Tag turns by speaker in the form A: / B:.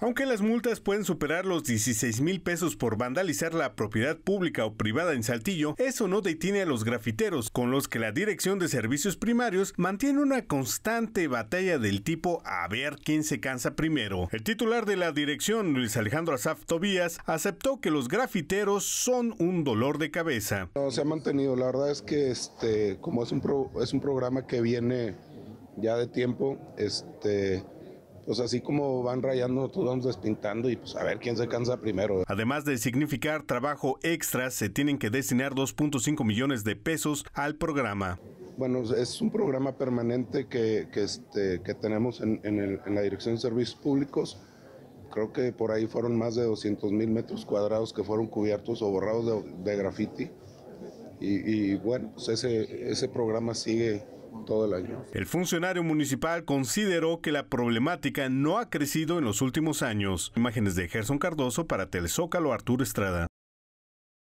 A: Aunque las multas pueden superar los 16 mil pesos por vandalizar la propiedad pública o privada en Saltillo, eso no detiene a los grafiteros, con los que la Dirección de Servicios Primarios mantiene una constante batalla del tipo a ver quién se cansa primero. El titular de la dirección, Luis Alejandro Azaf Tobías, aceptó que los grafiteros son un dolor de cabeza.
B: No, se ha mantenido, la verdad es que este, como es un, es un programa que viene ya de tiempo, este pues así como van rayando, nosotros
A: vamos despintando y pues a ver quién se cansa primero. Además de significar trabajo extra, se tienen que destinar 2.5 millones de pesos al programa.
B: Bueno, es un programa permanente que, que, este, tenemos en, la Dirección de Servicios Públicos creo que por ahí fueron más de 200 mil metros cuadrados que fueron cubiertos o borrados de, de graffiti y, bueno, pues ese, ese programa sigue todo el
A: año. El funcionario municipal consideró que la problemática no ha crecido en los últimos años. Imágenes de Gerson Cardoso para Telezócalo Arturo Estrada.